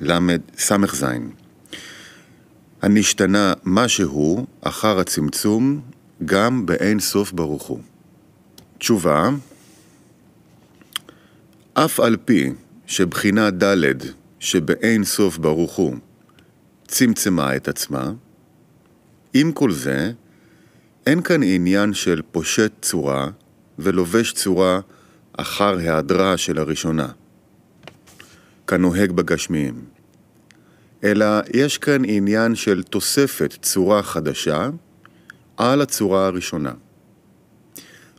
למד זין. הנשתנה משהו אחר הצמצום גם באין סוף ברוך הוא. תשובה, אף על פי שבחינה ד' שבאין סוף ברוך הוא צמצמה את עצמה, עם כל זה, אין כאן עניין של פושט צורה ולובש צורה אחר היעדרה של הראשונה. כנוהג בגשמיים. אלא יש כאן עניין של תוספת צורה חדשה על הצורה הראשונה.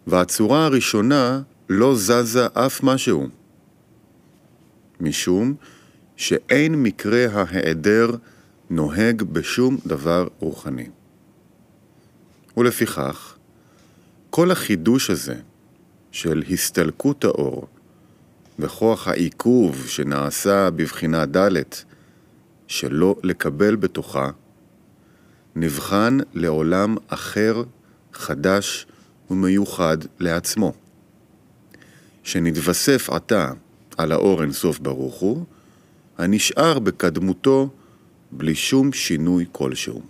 והצורה הראשונה לא זזה אף משהו, משום שאין מקרה ההיעדר נוהג בשום דבר רוחני. ולפיכך, כל החידוש הזה של הסתלקות האור וכוח העיכוב שנעשה בבחינה ד' שלא לקבל בתוכה, נבחן לעולם אחר, חדש ומיוחד לעצמו, שנתווסף עתה על האור אינסוף ברוך הוא, הנשאר בקדמותו בלי שום שינוי כלשהו.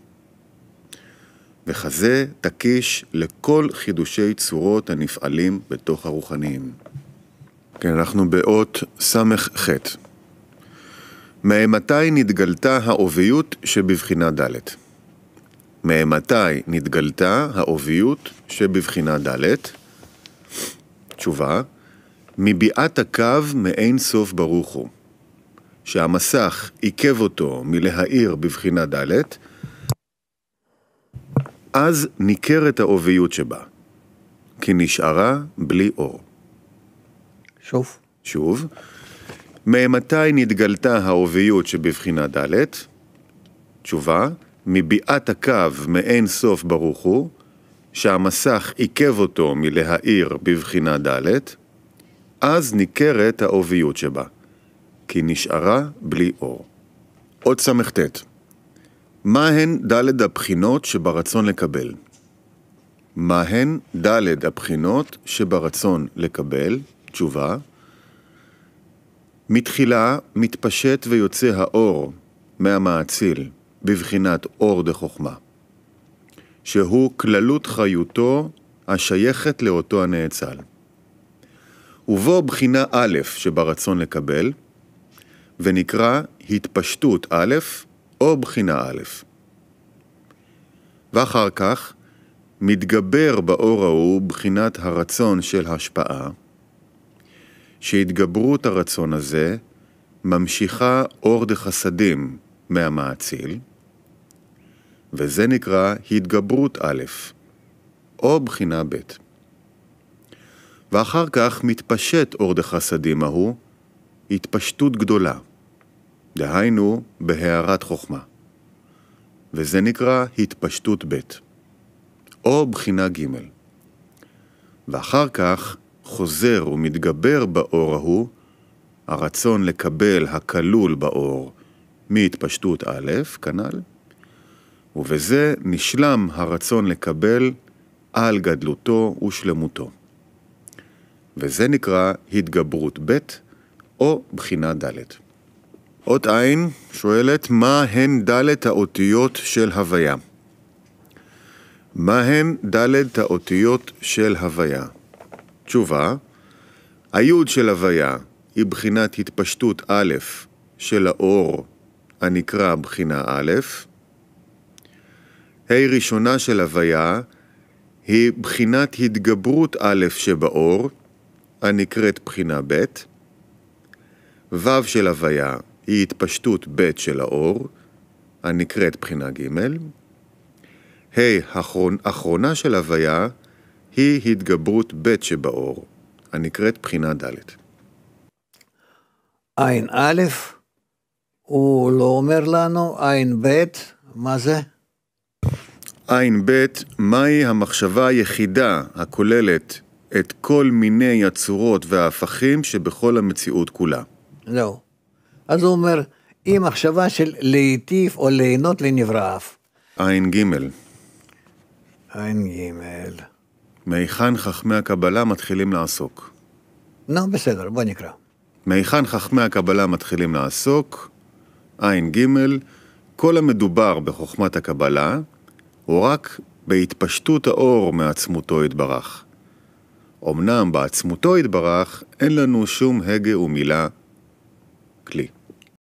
וכזה תקיש לכל חידושי צורות הנפעלים בתוך הרוחניים. כן, אנחנו באות ס"ח. מאימתי נתגלתה העוביות שבבחינה ד'. מאימתי נתגלתה העוביות שבבחינה ד'? תשובה, מביעת הקו מאין סוף ברוך הוא, שהמסך עיכב אותו מלהאיר בבחינה ד', אז ניכרת העוביות שבה, כי נשארה בלי אור. שוב. שוב. ממתי נתגלתה העוביות שבבחינה ד'? תשובה, מביעת הקו מאין סוף ברוך הוא, שהמסך עיכב אותו מלהאיר בבחינה ד', אז ניכרת העוביות שבה, כי נשארה בלי אור. עוד סט מהן ד' הבחינות שברצון לקבל? מהן ד' הבחינות שברצון לקבל? תשובה, מתחילה מתפשט ויוצא האור מהמעציל בבחינת אור דחוכמה, שהוא כללות חיותו השייכת לאותו הנאצל. ובו בחינה א' שברצון לקבל, ונקרא התפשטות א' או בחינה א'. ואחר כך מתגבר באור ההוא בחינת הרצון של השפעה, שהתגברות הרצון הזה ממשיכה אור דחסדים מהמאציל, וזה נקרא התגברות א', או בחינה ב'. ואחר כך מתפשט אור דחסדים ההוא, התפשטות גדולה, דהיינו בהערת חוכמה, וזה נקרא התפשטות ב', או בחינה ג'. ואחר כך חוזר ומתגבר באור ההוא, הרצון לקבל הכלול באור מהתפשטות א', כנ"ל, ובזה נשלם הרצון לקבל על גדלותו ושלמותו. וזה נקרא התגברות ב' או בחינה ד'. אות עין שואלת מה הן ד' האותיות של הוויה. מה הן ד' האותיות של הוויה? תשובה, היוד של הוויה היא בחינת התפשטות א' של האור הנקרא בחינה א', ה' ראשונה של הוויה היא בחינת התגברות א' שבאור, הנקראת בחינה ב', ו' של הוויה היא התפשטות ב' של האור, הנקראת בחינה ג', ה' אחרונה של הוויה היא התגברות ב' שבאור, הנקראת בחינה ד'. עין א', הוא לא אומר לנו, עין ב', מה זה? עין ב', מהי המחשבה היחידה הכוללת את כל מיני הצורות וההפכים שבכל המציאות כולה. לא. אז הוא אומר, היא מחשבה של להיטיף או ליהנות לנבראף. עין ג' עין ג' מהיכן חכמי הקבלה מתחילים לעסוק? נו, בסדר, בוא נקרא. מהיכן חכמי הקבלה מתחילים לעסוק? ע"ג, כל המדובר בחוכמת הקבלה הוא רק בהתפשטות האור מעצמותו יתברך. אמנם בעצמותו יתברך אין לנו שום הגה ומילה כלי.